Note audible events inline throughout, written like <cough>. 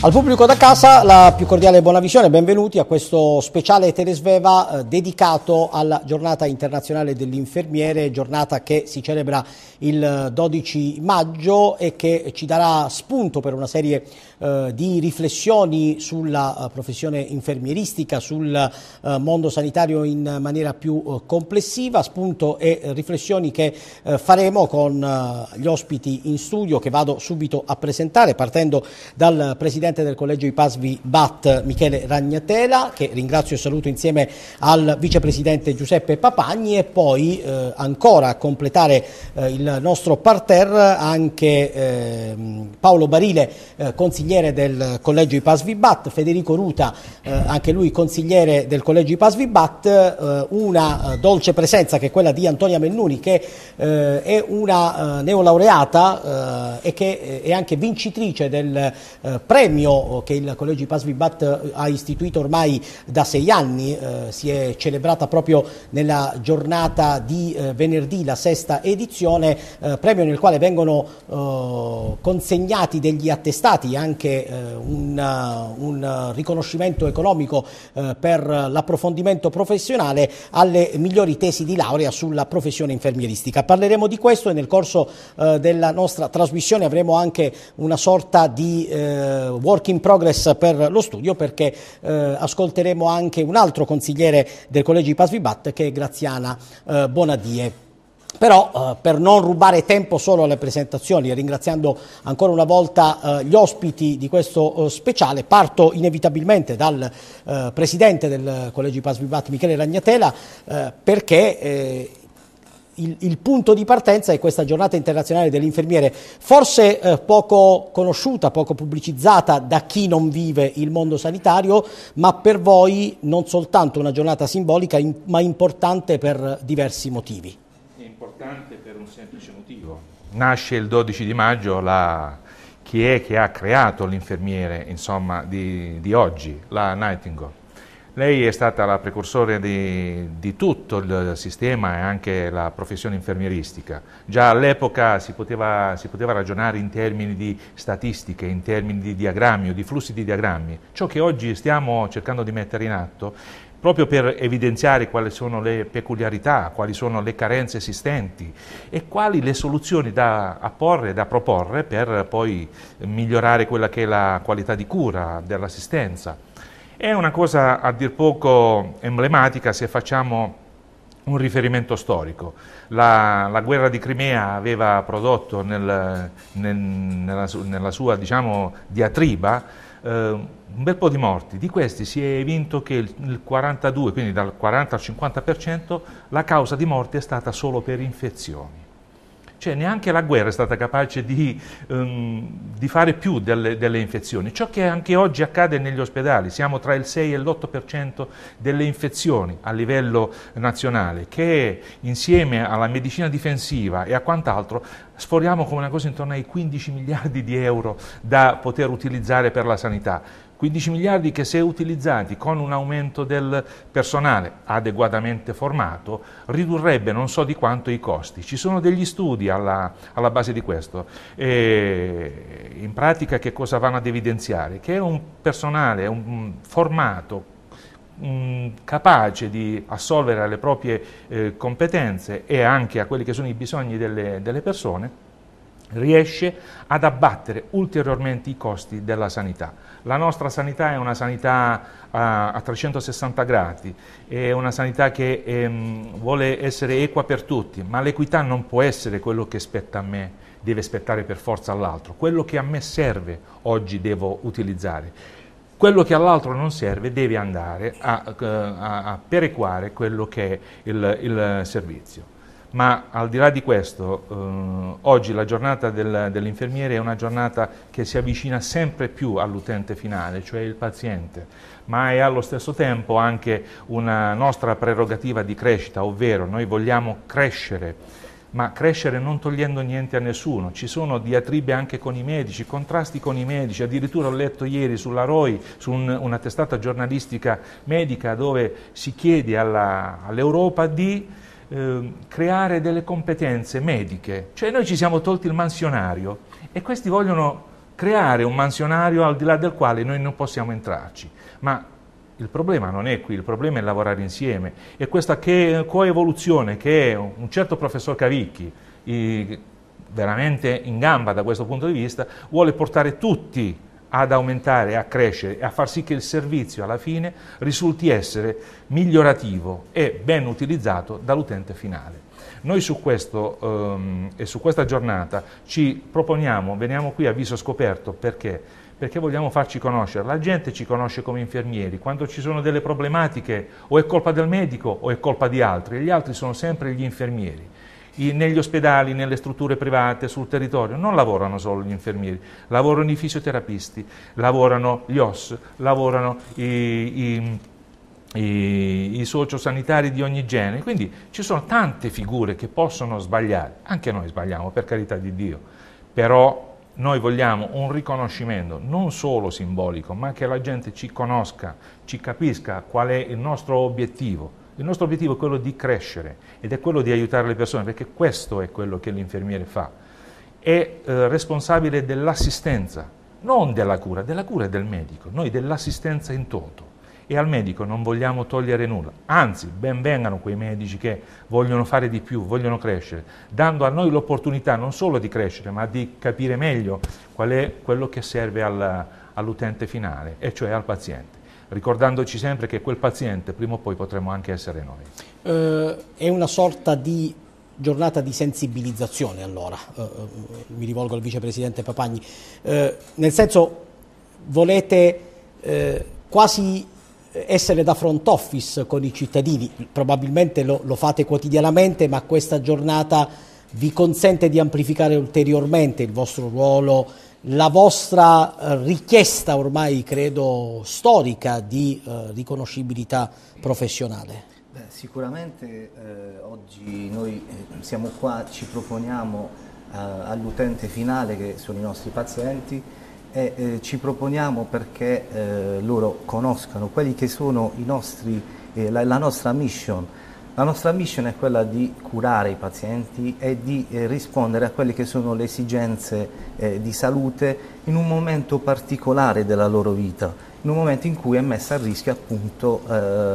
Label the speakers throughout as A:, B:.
A: Al pubblico da casa la più cordiale buona visione, benvenuti a questo speciale Telesveva eh, dedicato alla giornata internazionale dell'infermiere, giornata che si celebra il 12 eh, maggio e che ci darà spunto per una serie di eh, di riflessioni sulla eh, professione infermieristica, sul eh, mondo sanitario in maniera più complessiva, spunto e riflessioni che faremo con gli ospiti in studio che vado subito a presentare partendo dal Presidente del Collegio IPASVI BAT Michele Ragnatela che ringrazio e saluto insieme al Vicepresidente Giuseppe Papagni e poi ancora a completare il nostro parterre anche ehm, Paolo Barile, consigliere consigliere del collegio IPAS Vibat, Federico Ruta, eh, anche lui consigliere del collegio IPAS Vibat, eh, una eh, dolce presenza che è quella di Antonia Mennuni che eh, è una eh, neolaureata eh, e che è anche vincitrice del premio che il collegio IPAS Vibat ha istituito ormai da sei anni, si è celebrata proprio nella giornata di venerdì, la sesta edizione, premio nel quale vengono consegnati degli attestati anche anche eh, un, un, riconoscimento economico eh, per l'approfondimento professionale alle migliori tesi di laurea sulla professione infermieristica. Parleremo di questo e nel corso eh, della nostra trasmissione avremo anche una sorta di eh, work in progress per lo studio perché eh, ascolteremo anche un altro consigliere del Collegio di Pasvibat che è Graziana eh, Bonadie. Però eh, per non rubare tempo solo alle presentazioni, ringraziando ancora una volta eh, gli ospiti di questo eh, speciale, parto inevitabilmente dal eh, presidente del Collegio Paz Vivat, Michele Ragnatela, eh, perché eh, il, il, punto di partenza è questa giornata internazionale dell'infermiere, forse eh, poco conosciuta, poco pubblicizzata da chi non vive il mondo sanitario, ma per voi non soltanto una giornata simbolica, in, ma importante per diversi motivi
B: un semplice motivo. Nasce il 12 di maggio la, chi è che ha creato l'infermiere insomma, di, di, oggi, la Nightingale. Lei è stata la precursore di, di, tutto il sistema e anche la professione infermieristica. Già all'epoca si poteva, si poteva ragionare in termini di statistiche, in termini di diagrammi o di flussi di diagrammi. Ciò che oggi stiamo cercando di mettere in atto proprio per evidenziare quali sono le peculiarità, quali sono le carenze esistenti e quali le soluzioni da apporre, da proporre per poi migliorare quella che è la qualità di cura dell'assistenza. È una cosa a dir poco emblematica se facciamo un riferimento storico. La, la, guerra di Crimea aveva prodotto nel, nel, nella, nella, sua diciamo, diatriba eh, un bel po' di morti. Di questi si è evinto che il 42, quindi dal 40 al 50%, la causa di morte è stata solo per infezioni. Cioè neanche la guerra è stata capace di, um, di fare più delle, delle, infezioni. Ciò che anche oggi accade negli ospedali, siamo tra il 6 e l'8% delle infezioni a livello nazionale, che insieme alla medicina difensiva e a quant'altro sforiamo come una cosa intorno ai 15 miliardi di euro da poter utilizzare per la sanità 15 miliardi che se utilizzati con un aumento del personale adeguatamente formato ridurrebbe non so di quanto i costi. Ci sono degli studi alla, alla base di questo. E in pratica che cosa vanno ad evidenziare? Che un personale un, formato capace di assolvere alle proprie eh, competenze e anche a quelli che sono i bisogni delle, delle persone riesce ad abbattere ulteriormente i costi della sanità. La nostra sanità è una sanità eh, a, a 360 gradi, è una sanità che ehm, vuole essere equa per tutti, ma l'equità non può essere quello che spetta a me, deve spettare per forza all'altro. Quello che a me serve oggi devo utilizzare. Quello che all'altro non serve deve andare a, eh, a, a perequare quello che è il, il servizio. Ma al di là di questo, eh, oggi la giornata del, dell'infermiere è una giornata che si avvicina sempre più all'utente finale, cioè il paziente, ma è allo stesso tempo anche una nostra prerogativa di crescita, ovvero noi vogliamo crescere ma crescere non togliendo niente a nessuno. Ci sono diatribe anche con i medici, contrasti con i medici. Addirittura ho letto ieri sulla ROI, su un, una testata giornalistica medica, dove si chiede alla, all'Europa di Ehm, creare delle competenze mediche. Cioè noi ci siamo tolti il mansionario e questi vogliono creare un mansionario al di là del quale noi non possiamo entrarci. Ma il problema non è qui, il problema è lavorare insieme. E questa che, coevoluzione che un certo professor Cavicchi, veramente in gamba da questo punto di vista, vuole portare tutti ad aumentare, a crescere, e a far sì che il servizio alla fine risulti essere migliorativo e ben utilizzato dall'utente finale. Noi su questo ehm, e su questa giornata ci proponiamo, veniamo qui a viso scoperto perché? Perché vogliamo farci conoscere. La gente ci conosce come infermieri, quando ci sono delle problematiche o è colpa del medico o è colpa di altri, e gli altri sono sempre gli infermieri negli ospedali, nelle strutture private, sul territorio, non lavorano solo gli infermieri, lavorano i fisioterapisti, lavorano gli OS, lavorano i, i i, i, sociosanitari di ogni genere, quindi ci sono tante figure che possono sbagliare, anche noi sbagliamo per carità di Dio, però noi vogliamo un riconoscimento non solo simbolico, ma che la gente ci conosca, ci capisca qual è il nostro obiettivo il nostro obiettivo è quello di crescere ed è quello di aiutare le persone, perché questo è quello che l'infermiere fa. È eh, responsabile dell'assistenza, non della cura, della cura è del medico, noi dell'assistenza in toto. E al medico non vogliamo togliere nulla, anzi ben vengano quei medici che vogliono fare di più, vogliono crescere, dando a noi l'opportunità non solo di crescere, ma di capire meglio qual è quello che serve al, all'utente finale, e cioè al paziente ricordandoci sempre che quel paziente prima o poi potremmo anche essere noi.
A: Eh, è una sorta di giornata di sensibilizzazione allora, eh, eh mi rivolgo al vicepresidente Papagni, eh, nel senso volete eh, quasi essere da front office con i cittadini, probabilmente lo, lo fate quotidianamente ma questa giornata vi consente di amplificare ulteriormente il vostro ruolo la vostra eh, richiesta ormai, credo, storica di eh, riconoscibilità professionale?
C: Beh, sicuramente eh, oggi noi eh, siamo qua, ci proponiamo eh, all'utente finale, che sono i nostri pazienti, e eh, ci proponiamo perché loro conoscano quelli che sono nostri, la, la nostra mission, la nostra mission è quella di curare i pazienti e di eh, rispondere a quelle che sono le esigenze eh, di salute in un momento particolare della loro vita, in un momento in cui è messa a rischio appunto eh,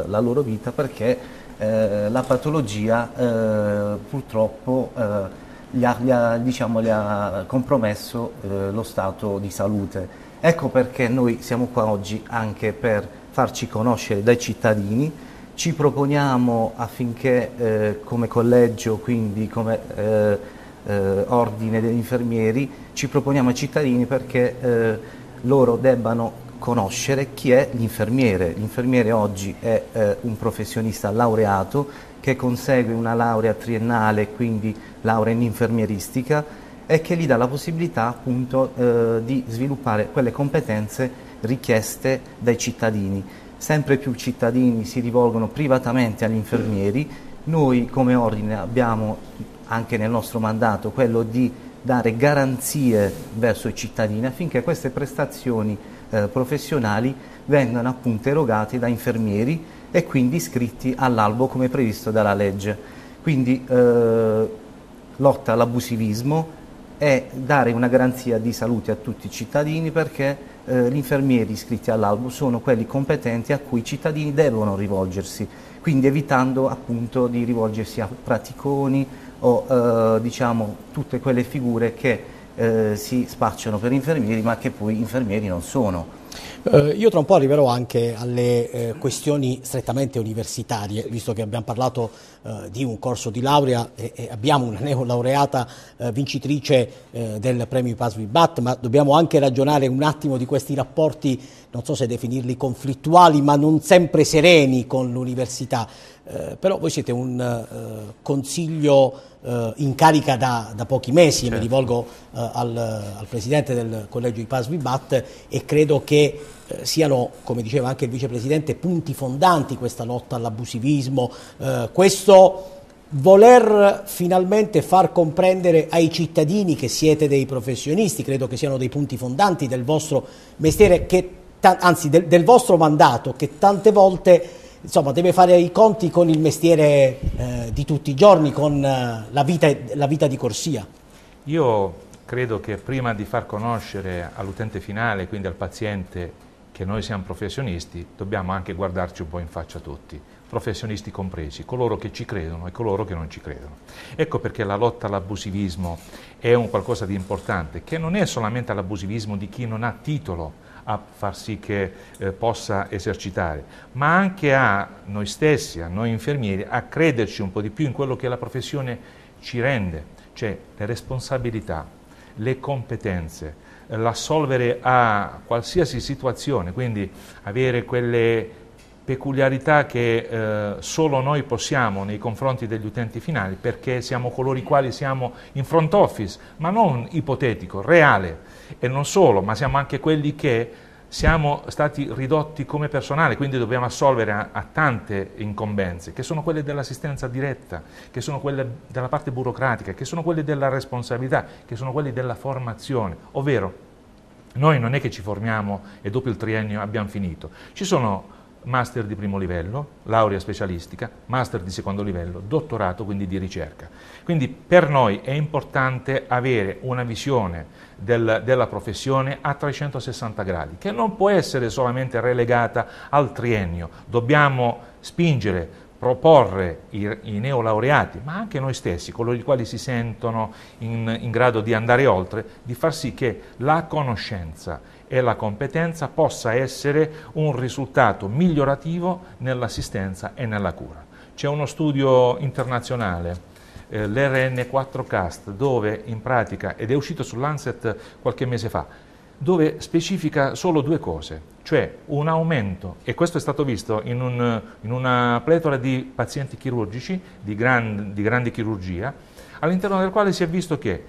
C: la loro vita perché eh, la patologia eh, purtroppo eh, gli ha, gli, ha, diciamo, gli ha, compromesso lo stato di salute. Ecco perché noi siamo qua oggi anche per farci conoscere dai cittadini, ci proponiamo affinché eh, come collegio, quindi come eh, eh, ordine degli infermieri, ci proponiamo ai cittadini perché eh, loro debbano conoscere chi è l'infermiere. L'infermiere oggi è eh, un professionista laureato che consegue una laurea triennale, quindi laurea in infermieristica, e che gli dà la possibilità appunto eh, di sviluppare quelle competenze richieste dai cittadini sempre più cittadini si rivolgono privatamente agli infermieri, noi come ordine abbiamo anche nel nostro mandato quello di dare garanzie verso i cittadini affinché queste prestazioni eh, professionali vengano appunto erogate da infermieri e quindi iscritti all'albo come previsto dalla legge. Quindi eh, lotta all'abusivismo e dare una garanzia di salute a tutti i cittadini perché eh, gli infermieri iscritti all'albo sono quelli competenti a cui i cittadini devono rivolgersi, quindi evitando appunto di rivolgersi a praticoni o eh, diciamo tutte quelle figure che eh, si spacciano per infermieri ma che poi infermieri non sono.
A: Eh, io tra un po' arriverò anche alle eh, questioni strettamente universitarie, visto che abbiamo parlato eh, di un corso di laurea e, e abbiamo una <laughs> neolaureata eh, vincitrice eh, del premio Pasvi Bat, ma dobbiamo anche ragionare un attimo di questi rapporti, non so se definirli conflittuali, ma non sempre sereni con l'università. Eh, però voi siete un eh, consiglio eh, in carica da, da, pochi mesi, certo. mi rivolgo eh, al, al, presidente del collegio di Vibat e credo che eh, siano, come diceva anche il vicepresidente, punti fondanti questa lotta all'abusivismo, questo voler finalmente far comprendere ai cittadini che siete dei professionisti, credo che siano dei punti fondanti del vostro mestiere, che, anzi del, del vostro mandato, che tante volte insomma, deve fare i conti con il mestiere eh, di tutti i giorni, con eh, la, vita, la, vita, di corsia.
B: Io credo che prima di far conoscere all'utente finale, quindi al paziente, che noi siamo professionisti, dobbiamo anche guardarci un po' in faccia tutti professionisti compresi, coloro che ci credono e coloro che non ci credono. Ecco perché la lotta all'abusivismo è un qualcosa di importante, che non è solamente all'abusivismo di chi non ha titolo a far sì che eh, possa esercitare, ma anche a noi stessi, a noi infermieri, a crederci un po' di più in quello che la professione ci rende, cioè le responsabilità, le competenze, l'assolvere a qualsiasi situazione, quindi avere quelle peculiarità che eh, solo noi possiamo nei confronti degli utenti finali perché siamo coloro i quali siamo in front office, ma non ipotetico, reale e non solo, ma siamo anche quelli che siamo stati ridotti come personale, quindi dobbiamo assolvere a, a tante incombenze, che sono quelle dell'assistenza diretta, che sono quelle della parte burocratica, che sono quelle della responsabilità, che sono quelle della formazione, ovvero noi non è che ci formiamo e dopo il triennio abbiamo finito, ci sono master di primo livello, laurea specialistica, master di secondo livello, dottorato quindi di ricerca. Quindi per noi è importante avere una visione del, della professione a 360 gradi, che non può essere solamente relegata al triennio. Dobbiamo spingere proporre i, i neolaureati, ma anche noi stessi, coloro i quali si sentono in, in, grado di andare oltre, di far sì che la conoscenza e la competenza possa essere un risultato migliorativo nell'assistenza e nella cura. C'è uno studio internazionale, eh, l'RN4CAST, dove in pratica, ed è uscito sull'Anset qualche mese fa, dove specifica solo due cose, cioè un aumento, e questo è stato visto in, un, in una pletora di pazienti chirurgici, di, gran, di grande chirurgia, all'interno del quale si è visto che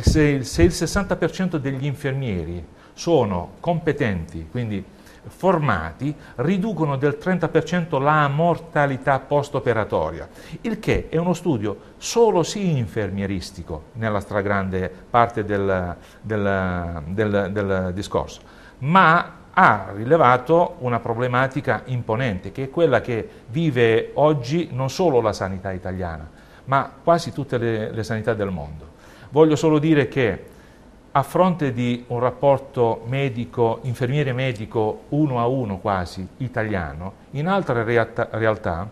B: se, se il 60% degli infermieri sono competenti, quindi formati riducono del 30% la mortalità post-operatoria, il che è uno studio solo sì infermieristico nella stragrande parte del, del, del, del discorso, ma ha rilevato una problematica imponente, che è quella che vive oggi non solo la sanità italiana, ma quasi tutte le, le sanità del mondo. Voglio solo dire che a fronte di un rapporto medico, infermiere medico uno a uno quasi italiano, in altre realtà, realtà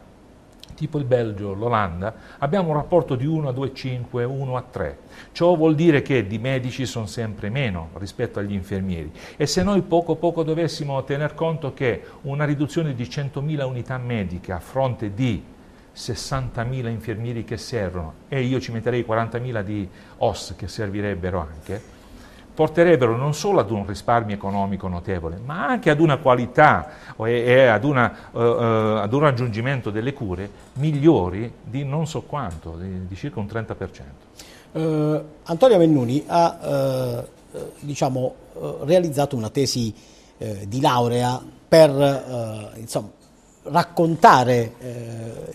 B: tipo il Belgio, l'Olanda, abbiamo un rapporto di 1 a 2,5, 1 a 3. Ciò vuol dire che di medici sono sempre meno rispetto agli infermieri e se noi poco poco dovessimo tener conto che una riduzione di 100.000 unità mediche a fronte di 60.000 infermieri che servono e io ci metterei 40.000 di OS che servirebbero anche, porterebbero non solo ad un risparmio economico notevole, ma anche ad una qualità e ad, una, eh, eh, ad un raggiungimento delle cure migliori di non so quanto, di, circa un 30%.
A: Uh, eh, Antonio Mennuni ha diciamo, realizzato una tesi di laurea per insomma, raccontare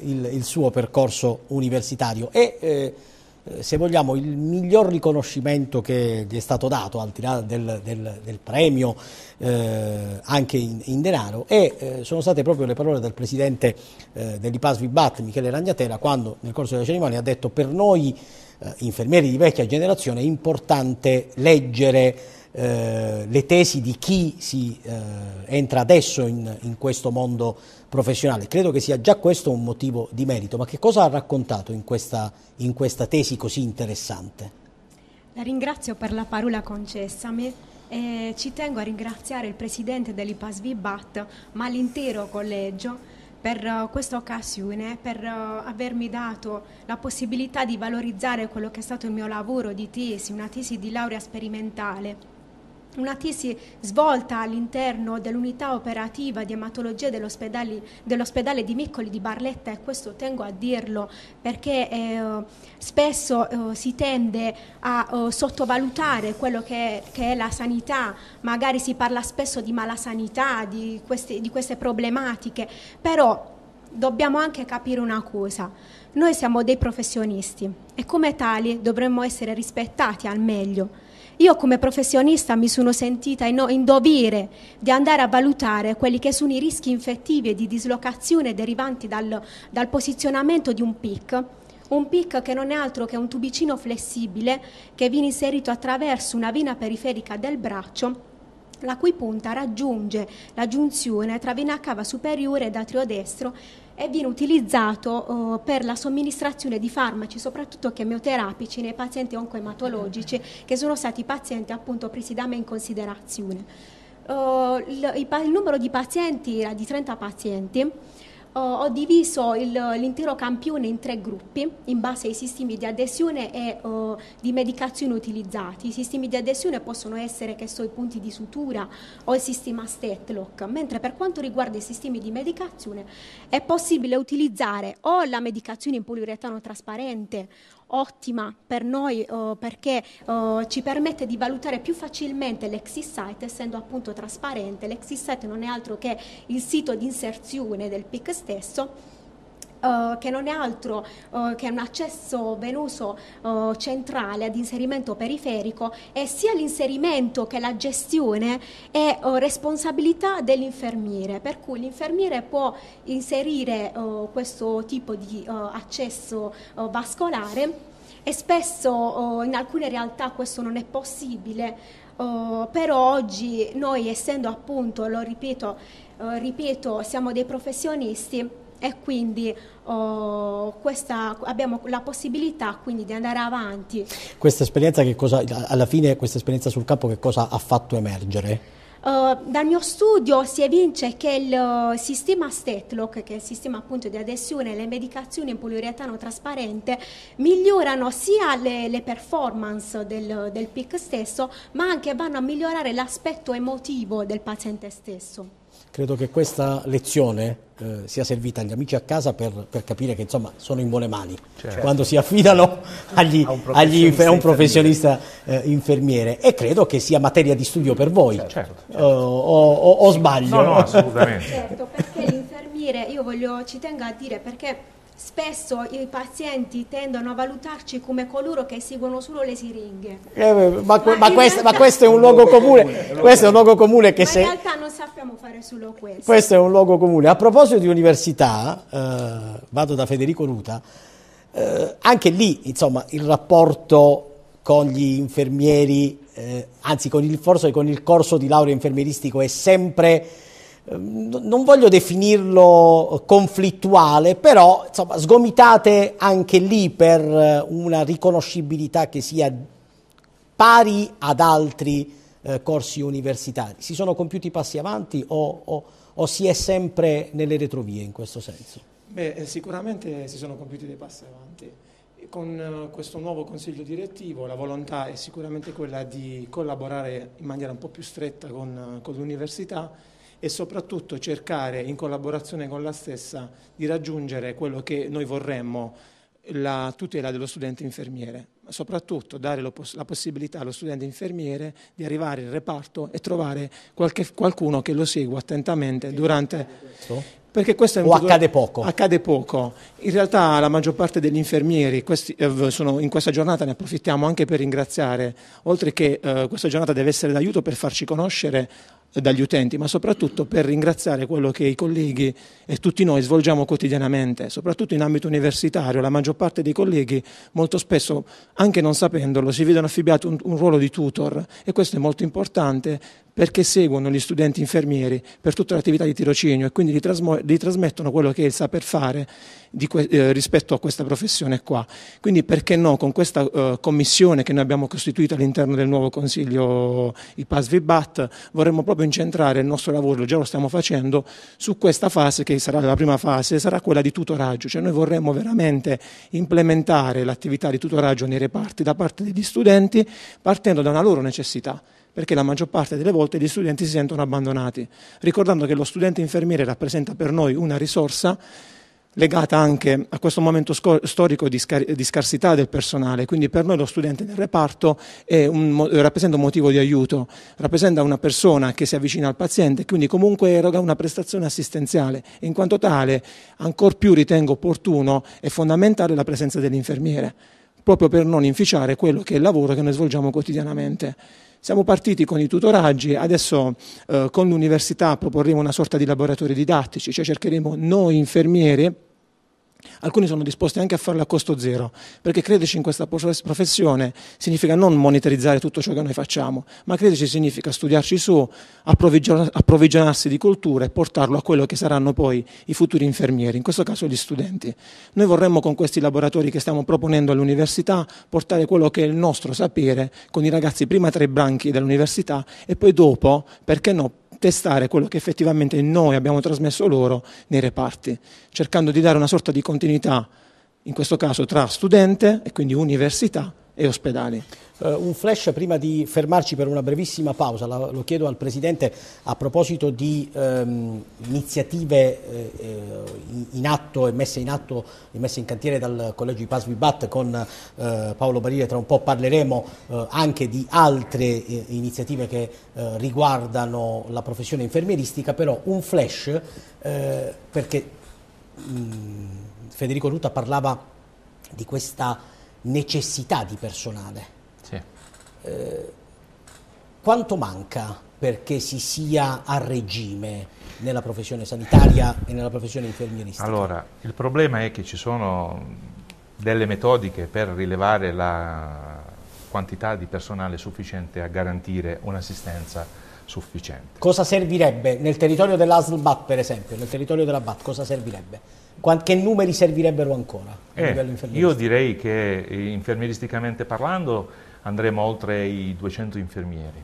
A: il, il, suo percorso universitario e eh, se vogliamo, il miglior riconoscimento che gli è stato dato, al di là del, del, del premio, eh, anche in, in, denaro, e eh, sono state proprio le parole del presidente eh, dell'IPAS Vibat, Michele Ragnatela, quando nel corso della cerimonia ha detto per noi, eh, infermieri di vecchia generazione, è importante leggere eh, le tesi di chi si eh, entra adesso in, in, questo mondo professionale. Credo che sia già questo un motivo di merito, ma che cosa ha raccontato in questa, in questa tesi così interessante?
B: La
D: ringrazio per la parola concessa Me. e eh, ci tengo a ringraziare il presidente dell'IPASVI BAT, ma l'intero collegio per eh, questa occasione, per eh, avermi dato la possibilità di valorizzare quello che è stato il mio lavoro di tesi, una tesi di laurea sperimentale una tesi svolta all'interno dell'unità operativa di ematologia dell'ospedale, dell di Miccoli di Barletta e questo tengo a dirlo perché eh, spesso eh, si tende a eh, sottovalutare quello che è, che è, la sanità, magari si parla spesso di malasanità, di queste, di queste problematiche, però dobbiamo anche capire una cosa, noi siamo dei professionisti e come tali dovremmo essere rispettati al meglio. Io come professionista mi sono sentita in, in dovere di andare a valutare quelli che sono i rischi infettivi e di dislocazione derivanti dal, dal posizionamento di un PIC un PIC che non è altro che un tubicino flessibile che viene inserito attraverso una vena periferica del braccio la cui punta raggiunge la giunzione tra vena cava superiore ed atrio destro e viene utilizzato uh, per la somministrazione di farmaci, soprattutto chemioterapici, nei pazienti oncoematologici che sono stati pazienti appunto presi da me in considerazione. Uh, il, il, il numero di pazienti era di 30 pazienti uh, ho diviso il, l'intero campione in tre gruppi in base ai sistemi di adesione e uh, di medicazione utilizzati. I sistemi di adesione possono essere che so, i punti di sutura o il sistema Stetlock, mentre per quanto riguarda i sistemi di medicazione è possibile utilizzare o la medicazione in poliuretano trasparente ottima per noi eh, perché eh, ci permette di valutare più facilmente l'exis site essendo appunto trasparente, l'exis site non è altro che il sito di inserzione del PIC stesso eh, che non è altro uh, che un accesso venoso uh, centrale ad inserimento periferico e sia l'inserimento che la gestione è responsabilità dell'infermiere, per cui l'infermiere può inserire questo tipo di accesso vascolare e spesso in alcune realtà questo non è possibile. però oggi noi essendo appunto, lo ripeto, ripeto siamo dei professionisti, e quindi oh, questa, abbiamo la possibilità quindi di andare avanti.
A: Questa esperienza, cosa, alla fine questa esperienza sul campo che cosa ha fatto emergere?
D: Uh, dal mio studio si evince che il oh, sistema STETLOC, che è il sistema appunto di adesione alle medicazioni in poliuretano trasparente, migliorano sia le, le performance del, del PIC stesso, ma anche vanno a migliorare l'aspetto emotivo del paziente stesso.
A: Credo che questa lezione eh, sia servita agli amici a casa per, per, capire che insomma sono in buone mani certo. quando si affidano agli, a un professionista, agli, infer- un professionista eh, infermiere. e credo che sia materia di studio per voi. Certo, certo. Eh, o, o, o, sbaglio?
D: No, no, assolutamente. certo, perché l'infermiere, io voglio, ci tengo a dire perché Spesso i pazienti tendono a valutarci come coloro che seguono solo le siringhe.
C: Eh,
A: ma, ma, ma, quest, ma, questo è un luogo comune, questo è un luogo comune che ma se... in
D: realtà non sappiamo fare solo questo. Questo
A: è un luogo comune. A proposito di università, eh, vado da Federico Ruta, eh, anche lì insomma, il rapporto con gli infermieri, eh, anzi con il, forse con il corso di laurea infermieristico è sempre Ehm, non voglio definirlo eh, conflittuale, però insomma, sgomitate anche lì per eh, una riconoscibilità che sia pari ad altri eh, corsi universitari. Si sono compiuti passi avanti o, o, o, si è sempre nelle retrovie in questo senso?
E: Beh, eh, sicuramente si sono compiuti dei passi avanti. Con questo nuovo consiglio direttivo la volontà è sicuramente quella di collaborare in maniera un po' più stretta con, con l'università e soprattutto cercare in collaborazione con la stessa di raggiungere quello che noi vorremmo, la tutela dello studente infermiere, ma soprattutto dare la possibilità allo studente infermiere di arrivare in reparto e trovare qualche, qualcuno che lo segua attentamente durante... Perché questo è un o accade poco? Accade poco. In realtà la maggior parte degli infermieri, questi, eh, sono, in questa giornata ne approfittiamo anche per ringraziare, oltre che eh, questa giornata deve essere d'aiuto per farci conoscere dagli utenti, ma soprattutto per ringraziare quello che i colleghi e tutti noi svolgiamo quotidianamente, soprattutto in ambito universitario. La maggior parte dei colleghi, molto spesso, anche non sapendolo, si vedono affibbiati un, un ruolo di tutor e questo è molto importante perché seguono gli studenti infermieri per tutta l'attività di tirocinio e quindi li trasmettono quello che è il saper fare eh, rispetto a questa professione qua. Quindi perché no, con questa eh, commissione che noi abbiamo costituito all'interno del nuovo Consiglio IPASVIBAT vorremmo proprio proprio incentrare il nostro lavoro, già lo stiamo facendo, su questa fase che sarà la prima fase, sarà quella di tutoraggio, cioè noi vorremmo veramente implementare l'attività di tutoraggio nei reparti da parte degli studenti partendo da una loro necessità perché la maggior parte delle volte gli studenti si sentono abbandonati, ricordando che lo studente infermiere rappresenta per noi una risorsa legata anche a questo momento storico di, scar- di, scarsità del personale, quindi per noi lo studente nel reparto un, rappresenta un motivo di aiuto, rappresenta una persona che si avvicina al paziente, quindi comunque eroga una prestazione assistenziale e in quanto tale ancor più ritengo opportuno e fondamentale la presenza dell'infermiere, proprio per non inficiare quello che è il lavoro che noi svolgiamo quotidianamente. Siamo partiti con i tutoraggi, adesso eh, con l'università proporremo una sorta di laboratori didattici, cioè cercheremo noi infermieri Alcuni sono disposti anche a farlo a costo zero, perché crederci in questa professione significa non monetarizzare tutto ciò che noi facciamo, ma crederci significa studiarci su, approvvigionarsi di cultura e portarlo a quello che saranno poi i futuri infermieri, in questo caso gli studenti. Noi vorremmo con questi laboratori che stiamo proponendo all'università portare quello che è il nostro sapere con i ragazzi prima tra i branchi dell'università e poi dopo, perché no, testare quello che effettivamente noi abbiamo trasmesso loro nei reparti, cercando di dare una sorta di continuità, in questo caso tra studente e quindi università e ospedali. Uh, un flash
A: prima di fermarci per una brevissima pausa, la, lo chiedo al Presidente a proposito di ehm, iniziative eh, eh in, atto e messe in atto e messe in cantiere dal Collegio di Pasvi con eh, Paolo Barile, tra un po' parleremo eh, anche di altre eh, iniziative che riguardano la professione infermieristica, però un flash perché mh, mm, Federico Ruta parlava di questa necessità di personale. Sì. Eh, quanto manca perché si sia a regime nella professione sanitaria e nella professione infermieristica?
B: Allora, il problema è che ci sono delle metodiche per rilevare la quantità di personale sufficiente a garantire un'assistenza sufficiente.
A: Cosa servirebbe nel territorio dell'ASL BAT, per esempio, nel territorio della BAT, cosa servirebbe? che numeri servirebbero ancora
B: A eh, Io direi che eh, infermieristicamente parlando andremo oltre i 200 infermieri,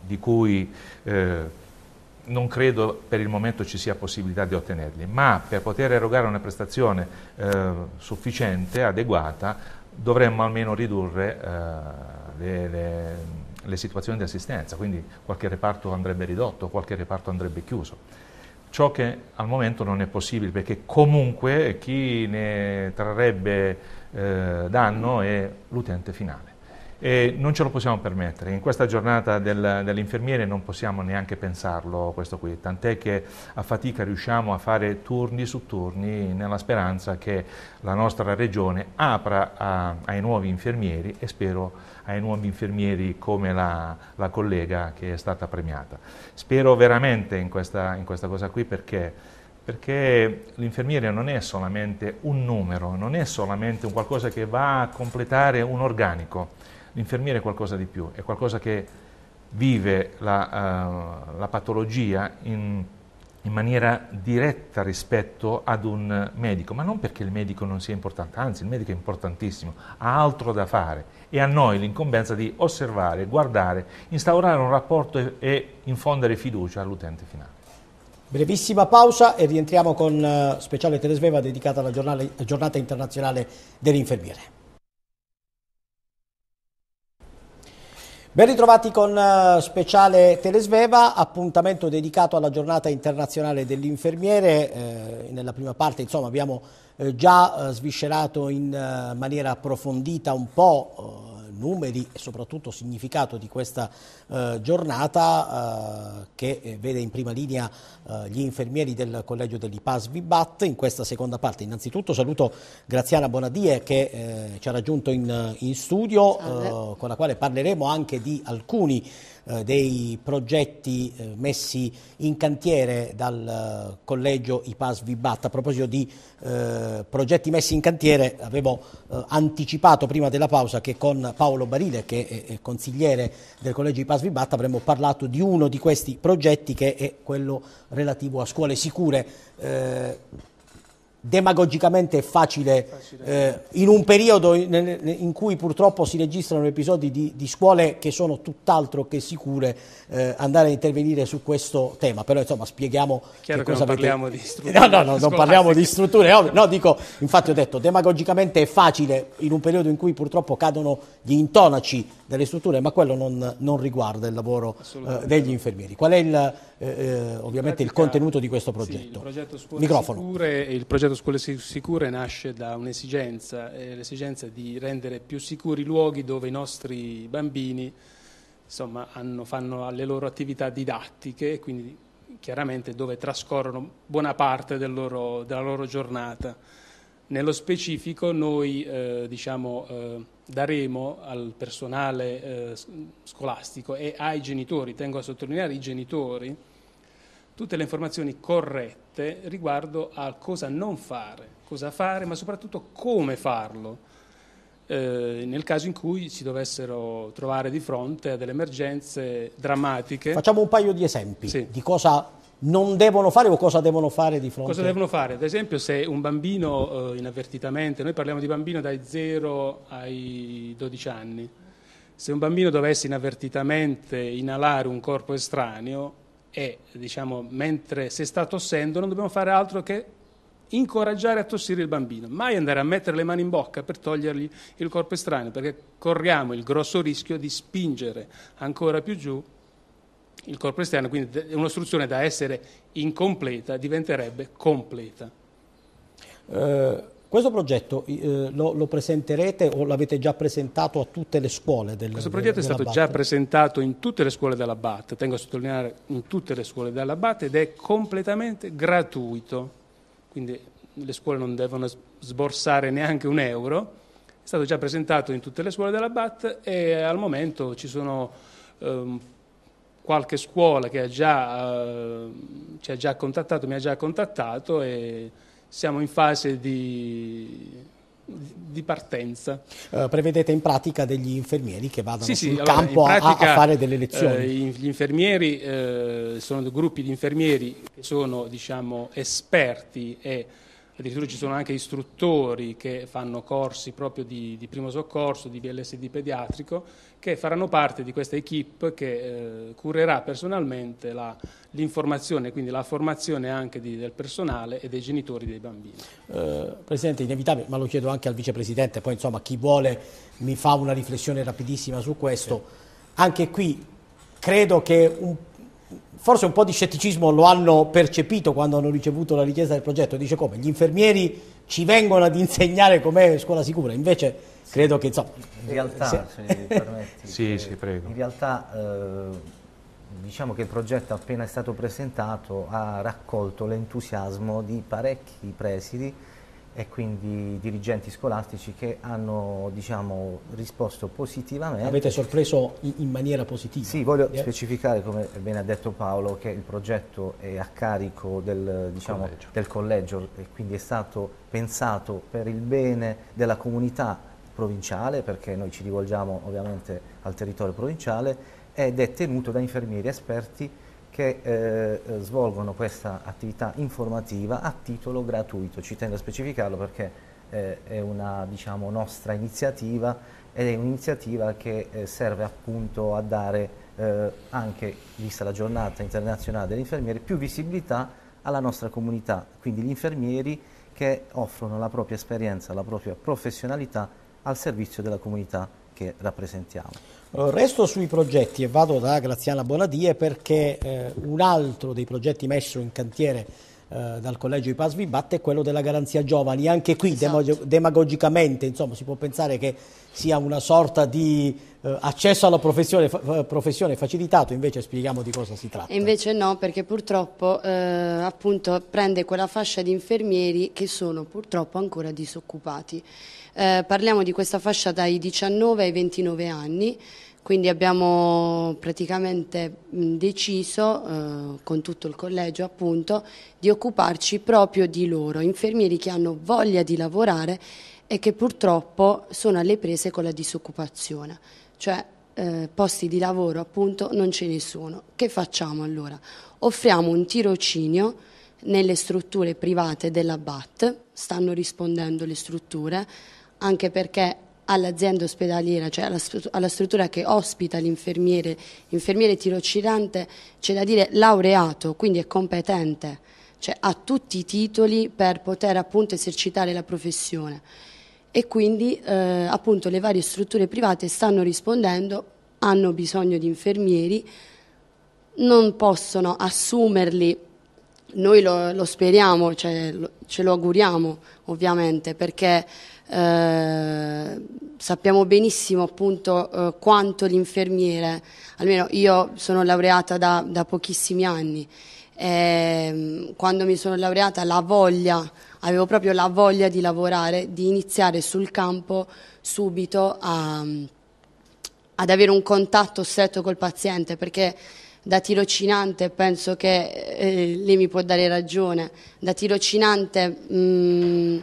B: di cui eh, non credo per il momento ci sia possibilità di ottenerli, ma per poter erogare una prestazione eh, sufficiente, adeguata, dovremmo almeno ridurre eh, le, le, le situazioni di assistenza, quindi qualche reparto andrebbe ridotto, qualche reparto andrebbe chiuso ciò che al momento non è possibile, perché comunque chi ne trarrebbe eh, danno è l'utente finale. E non ce lo possiamo permettere, in questa giornata del, dell'infermiere non possiamo neanche pensarlo questo qui, tant'è che a fatica riusciamo a fare turni su turni nella speranza che la nostra regione apra a, ai nuovi infermieri e spero ai nuovi infermieri come la, la collega che è stata premiata. Spero veramente in questa, in questa cosa qui perché perché l'infermiere non è solamente un numero, non è solamente un qualcosa che va a completare un organico, L'infermiere è qualcosa di più, è qualcosa che vive la, uh, la patologia in, in, maniera diretta rispetto ad un medico, ma non perché il medico non sia importante, anzi il medico è importantissimo, ha altro da fare e a noi l'incombenza di osservare, guardare, instaurare un rapporto e, e infondere fiducia all'utente finale.
A: Brevissima pausa e rientriamo con uh, speciale Telesveva dedicata alla giornale, giornata internazionale dell'infermiere. Ben ritrovati con eh, speciale Telesveva, appuntamento dedicato alla giornata internazionale dell'infermiere. Eh, nella prima parte insomma, abbiamo eh, già eh, sviscerato in eh, maniera approfondita un po' eh, numeri e soprattutto significato di questa eh, giornata eh, che eh, vede in prima linea eh, gli infermieri del collegio dell'IPAS Vibat in questa seconda parte. Innanzitutto saluto Graziana Bonadie che eh, ci ha raggiunto in, in studio eh, con la quale parleremo anche di alcuni eh, dei progetti eh, messi in cantiere dal eh, collegio IPAS Vibat. A proposito di progetti messi in cantiere, avevo anticipato prima della pausa che con Paolo Barile, che è, consigliere del collegio IPAS Vibat, avremmo parlato di uno di questi progetti che è quello relativo a scuole sicure demagogicamente è facile, eh, in un periodo in, in, cui purtroppo si registrano episodi di, di scuole che sono tutt'altro che sicure eh, andare a intervenire su questo tema, però insomma spieghiamo che, che cosa non parliamo di <laughs> strutture. No, no, no non parliamo di strutture, ovvio. no, dico, infatti ho detto demagogicamente è facile in un periodo in cui purtroppo cadono gli intonaci delle strutture, ma quello non, non riguarda il lavoro eh, degli infermieri. Qual è il, eh, eh, ovviamente Pratica, il contenuto di questo progetto? Sì, il progetto Scuole Microfono.
F: Sicure e il progetto progetto Scuole Sicure nasce da un'esigenza, eh, l'esigenza di rendere più sicuri i luoghi dove i nostri bambini insomma, hanno, fanno le loro attività didattiche e quindi chiaramente dove trascorrono buona parte del loro, della loro giornata. Nello specifico noi eh, diciamo, eh, daremo al personale eh, scolastico e ai genitori, tengo a sottolineare i genitori, tutte le informazioni corrette tutte riguardo a cosa non fare, cosa fare, ma soprattutto come farlo. Eh, nel caso in cui si dovessero trovare di fronte a delle emergenze drammatiche. Facciamo
A: un paio di esempi sì. di cosa non devono fare o cosa devono fare di fronte. Cosa
F: devono fare? Ad esempio se un bambino eh, inavvertitamente, noi parliamo di bambino dai 0 ai 12 anni, se un bambino dovesse inavvertitamente inalare un corpo estraneo, e diciamo, mentre se sta tossendo non dobbiamo fare altro che incoraggiare a tossire il bambino, mai andare a mettere le mani in bocca per togliergli il corpo estraneo, perché corriamo il grosso rischio di spingere ancora più giù il corpo estraneo, quindi un'ostruzione da essere incompleta diventerebbe completa.
A: Uh. Questo progetto eh, lo, lo, presenterete o l'avete già presentato a tutte le scuole del, Questo progetto del, è stato già
F: presentato in tutte le scuole della BAT, tengo a sottolineare in tutte le scuole della BAT ed è completamente gratuito, quindi le scuole non devono sborsare neanche un euro, è stato già presentato in tutte le scuole della BAT e al momento ci sono ehm, qualche scuola che ha già, eh, ci ha già contattato, mi ha già contattato e siamo in fase di, di partenza.
A: Uh, prevedete in pratica degli infermieri che vadano sì, sul sì, campo allora, pratica, a, a, fare delle lezioni? Eh,
F: gli infermieri eh, sono gruppi di infermieri che sono diciamo, esperti e addirittura ci sono anche istruttori che fanno corsi proprio di, di primo soccorso, di VLSD pediatrico che faranno parte di questa equip che eh, curerà personalmente l'informazione, quindi la formazione anche di, del personale e dei genitori dei bambini.
A: Eh, Presidente, inevitabile, ma lo chiedo anche al Vicepresidente, poi insomma chi vuole mi fa una riflessione rapidissima su questo. Sì. Anche qui credo che un, forse un po' di scetticismo lo hanno percepito quando hanno ricevuto la richiesta del progetto, dice come, gli infermieri ci vengono ad insegnare com'è scuola sicura, invece sì. credo che... So,
C: in realtà, se,
B: se
A: permetti,
B: <laughs> sì, sì, eh, prego.
C: In realtà eh, diciamo che il progetto appena è stato presentato ha raccolto l'entusiasmo di parecchi presidi e quindi dirigenti scolastici che hanno diciamo, risposto positivamente. Avete
A: sorpreso in
C: maniera positiva? Sì, voglio eh? specificare, come bene ha detto Paolo, che il progetto è a carico del, diciamo, collegio. del collegio e quindi è stato pensato per il bene della comunità provinciale, perché noi ci rivolgiamo ovviamente al territorio provinciale, ed è tenuto da infermieri esperti che eh, eh, svolgono questa attività informativa a titolo gratuito. Ci tengo a specificarlo perché eh, è una diciamo, nostra iniziativa ed è un'iniziativa che eh, serve appunto a dare eh, anche, vista la giornata internazionale degli infermieri, più visibilità alla nostra comunità, quindi gli infermieri che offrono la propria esperienza, la propria professionalità al servizio della comunità che rappresentiamo. resto
A: sui progetti e vado da Graziana Bonadie perché eh, un altro dei progetti messo in cantiere eh, dal collegio di Pasvi Batte è quello della garanzia giovani. Anche qui esatto. demagogicamente insomma, si può pensare che sia una sorta di eh, accesso alla professione, fa, professione, facilitato, invece spieghiamo di cosa si tratta.
G: E invece no, perché purtroppo eh, appunto, prende quella fascia di infermieri che sono purtroppo ancora disoccupati. Eh, parliamo di questa fascia dai 19 ai 29 anni, quindi abbiamo praticamente deciso, eh, con tutto il collegio appunto, di occuparci proprio di loro, infermieri che hanno voglia di lavorare e che purtroppo sono alle prese con la disoccupazione, cioè eh, posti di lavoro appunto non ce ne sono. Che facciamo allora? Offriamo un tirocinio nelle strutture private della BAT, stanno rispondendo le strutture, anche perché all'azienda ospedaliera, cioè alla, alla, struttura che ospita l'infermiere, infermiere tirocinante, c'è da dire laureato, quindi è competente, cioè ha tutti i titoli per poter appunto esercitare la professione e quindi eh, appunto le varie strutture private stanno rispondendo, hanno bisogno di infermieri, non possono assumerli noi lo, lo speriamo, cioè, lo, ce lo auguriamo ovviamente, perché eh, sappiamo benissimo appunto eh, quanto l'infermiere, almeno io sono laureata da, da pochissimi anni, eh, quando mi sono laureata la voglia, avevo proprio la voglia di lavorare, di iniziare sul campo subito a, ad avere un contatto stretto col paziente perché da tirocinante penso che eh, lei mi può dare ragione, da tirocinante... Mh, mm,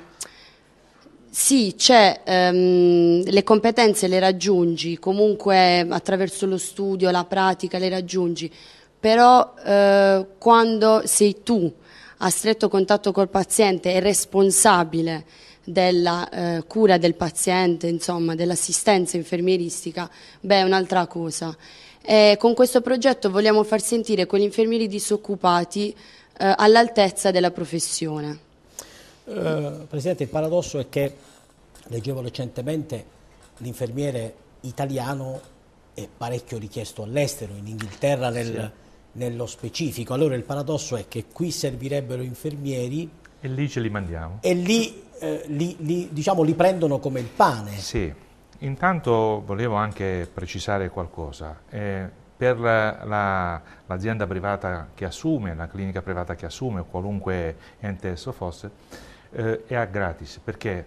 G: sì, c'è, ehm, le competenze le raggiungi, comunque attraverso lo studio, la pratica le raggiungi, però eh, quando sei tu a stretto contatto col paziente e responsabile della eh, cura del paziente, insomma, dell'assistenza infermieristica, beh, è un'altra cosa. E con questo progetto vogliamo far sentire quegli infermieri disoccupati eh, all'altezza della professione. Eh,
A: Presidente, il paradosso è che, leggevo recentemente, l'infermiere italiano è parecchio richiesto all'estero, in Inghilterra nel, sì. nello specifico. Allora il paradosso è che qui servirebbero infermieri... E lì ce li mandiamo. E lì, eh, li, li, diciamo, li
B: prendono come il pane. Sì. Intanto volevo anche precisare qualcosa. Eh, per l'azienda privata che assume, la clinica privata che assume, o qualunque ente esso fosse, eh, è a gratis perché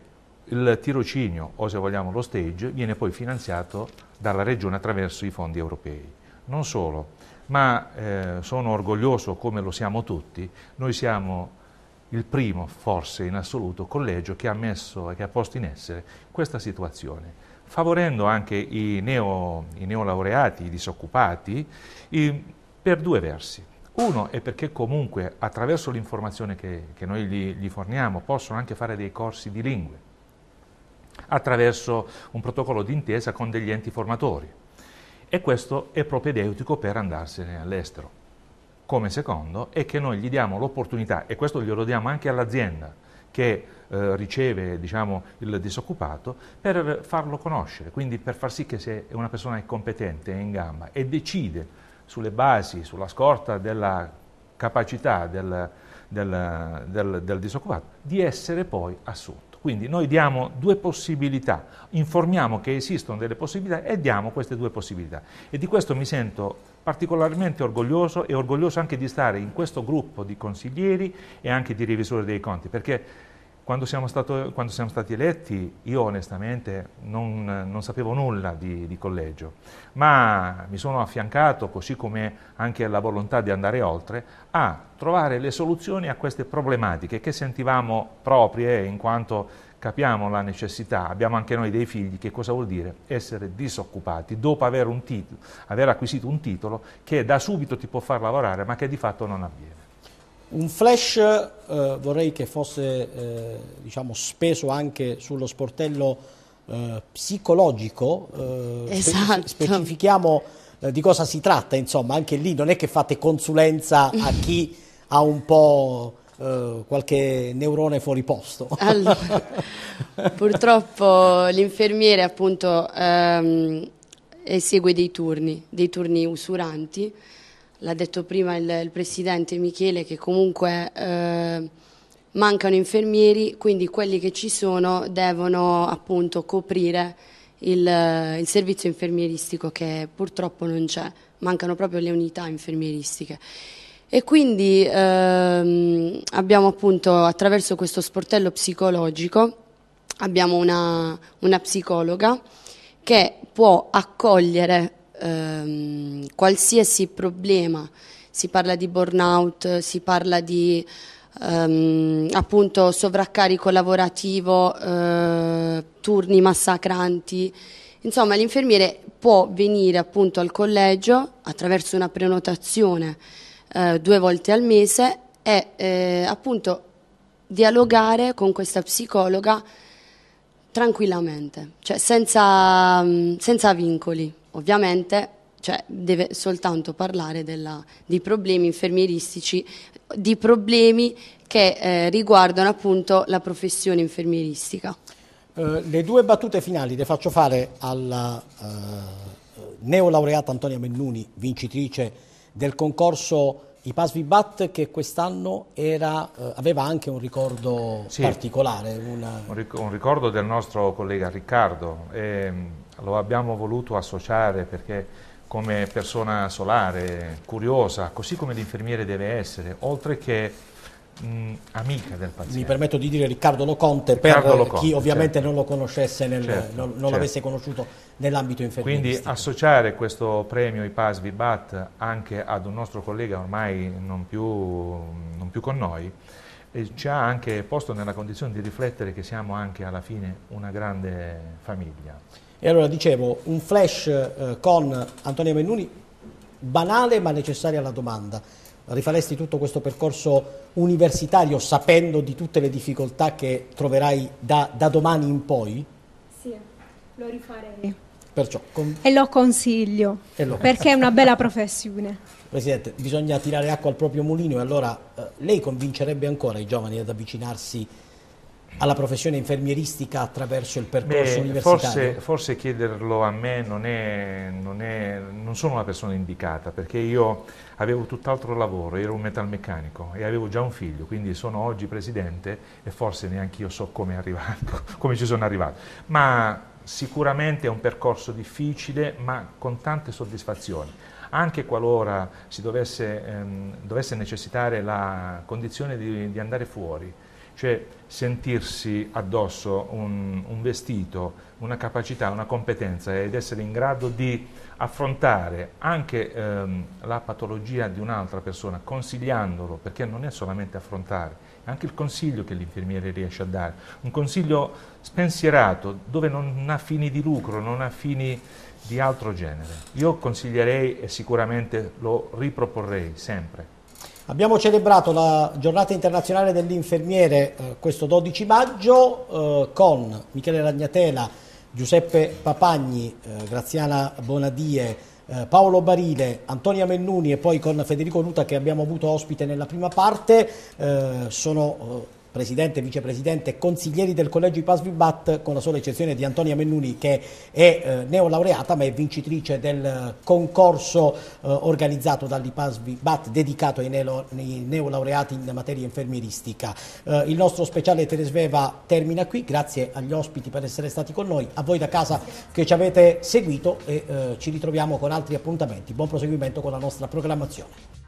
B: il tirocinio o se vogliamo lo stage viene poi finanziato dalla regione attraverso i fondi europei. Non solo, ma eh, sono orgoglioso come lo siamo tutti, noi siamo il primo forse in assoluto collegio che ha messo e che ha posto in essere questa situazione favorendo anche i, neo, i neolaureati, i disoccupati, i, per due versi. Uno è perché comunque attraverso l'informazione che, che noi gli, gli forniamo possono anche fare dei corsi di lingue, attraverso un protocollo d'intesa con degli enti formatori e questo è propedeutico per andarsene all'estero. Come secondo è che noi gli diamo l'opportunità, e questo glielo diamo anche all'azienda che eh, riceve diciamo, il disoccupato, per farlo conoscere, quindi per far sì che se una persona è competente, è in gamba e decide sulle basi, sulla scorta della capacità del, del, del, del disoccupato, di essere poi assunto. Quindi noi diamo due possibilità, informiamo che esistono delle possibilità e diamo queste due possibilità. E di questo mi sento particolarmente orgoglioso e orgoglioso anche di stare in questo gruppo di consiglieri e anche di revisori dei conti, perché quando siamo, stato, quando siamo, stati eletti io onestamente non, non sapevo nulla di, di, collegio, ma mi sono affiancato, così come anche la volontà di andare oltre, a trovare le soluzioni a queste problematiche che sentivamo proprie in quanto capiamo la necessità, abbiamo anche noi dei figli, che cosa vuol dire essere disoccupati dopo aver, un titolo, aver acquisito un titolo che da subito ti può far lavorare ma che di fatto non avviene. Un
A: flash eh, vorrei che fosse eh, diciamo, speso anche sullo sportello eh, psicologico, eh, esatto. spe specifichiamo eh, di cosa si tratta, insomma, anche lì non è che fate consulenza a <laughs> chi ha un po' eh, qualche neurone fuori posto. Allora, <laughs>
G: purtroppo l'infermiere appunto ehm, esegue dei turni, dei turni usuranti, l'ha detto prima il, il, presidente Michele che comunque eh, mancano infermieri, quindi quelli che ci sono devono appunto coprire il, il servizio infermieristico che purtroppo non c'è, mancano proprio le unità infermieristiche. E quindi ehm, abbiamo appunto attraverso questo sportello psicologico abbiamo una, una psicologa che può accogliere ehm, qualsiasi problema, si parla di burnout, si parla di ehm, appunto sovraccarico lavorativo, eh, turni massacranti, insomma l'infermiere può venire appunto al collegio attraverso una prenotazione eh, due volte al mese e eh, appunto dialogare con questa psicologa tranquillamente, cioè senza, mm, senza vincoli ovviamente cioè, deve soltanto parlare della, di problemi infermieristici, di problemi che eh, riguardano appunto la professione infermieristica.
A: Eh, le due battute finali le faccio fare alla eh, neolaureata Antonia Mennuni, vincitrice del concorso i IPAS bat che quest'anno eh, aveva anche un ricordo sì,
B: particolare. Una... Un ricordo del nostro collega Riccardo. Ehm lo abbiamo voluto associare perché come persona solare, curiosa, così come l'infermiere deve essere, oltre che mh, amica del paziente. Mi
A: permetto di dire Riccardo Loconte Riccardo per Loconte, chi certo. ovviamente certo. non lo conoscesse, nel, certo, non, non certo. l'avesse conosciuto nell'ambito infermieristico.
B: Quindi associare questo premio IPAS Vibat anche ad un nostro collega ormai non più, non più con noi, ci ha anche posto nella condizione di riflettere che siamo anche alla fine una grande famiglia.
A: E allora dicevo, un flash eh, con Antonio Mennuni, banale ma necessaria la domanda. Rifaresti tutto questo percorso universitario sapendo di tutte le difficoltà che troverai da, da domani in poi?
D: Sì, lo rifarei.
A: Perciò, con...
D: E lo consiglio, e lo... perché è una bella professione.
A: <laughs> Presidente, bisogna tirare acqua al proprio mulino e allora eh, lei
B: convincerebbe ancora i giovani ad avvicinarsi a alla professione
A: infermieristica attraverso il percorso Beh, universitario? Forse,
B: forse, chiederlo a me non è, non, è, non sono la persona indicata perché io avevo tutt'altro lavoro, ero un metalmeccanico e avevo già un figlio, quindi sono oggi presidente e forse neanche io so come, arrivato, <laughs> come ci sono arrivato. Ma sicuramente è un percorso difficile ma con tante soddisfazioni anche qualora si dovesse, ehm, dovesse necessitare la condizione di, di andare fuori cioè sentirsi addosso un, un, vestito, una capacità, una competenza ed essere in grado di affrontare anche ehm, la patologia di un'altra persona, consigliandolo, perché non è solamente affrontare, è anche il consiglio che l'infermiere riesce a dare, un consiglio spensierato dove non ha fini di lucro, non ha fini di altro genere. Io consiglierei e sicuramente lo riproporrei sempre
A: Abbiamo celebrato la giornata internazionale dell'infermiere eh, questo 12 maggio eh, con Michele Ragnatela, Giuseppe Papagni, eh, Graziana Bonadie, eh, Paolo Barile, Antonia Mennuni e poi con Federico Luta che abbiamo avuto ospite nella prima parte. Eh, sono eh, presidente, vicepresidente e consiglieri del collegio IPAS Vibat, con la sola eccezione di Antonia Mennuni che è eh, neolaureata ma è vincitrice del eh, concorso eh, organizzato dall'IPAS Vibat dedicato ai, neo, ai, neolaureati in materia infermieristica. Eh, il nostro speciale Teresveva termina qui, grazie agli ospiti per essere stati con noi, a voi da casa che ci avete seguito e eh, ci ritroviamo con altri appuntamenti. Buon proseguimento con la nostra programmazione.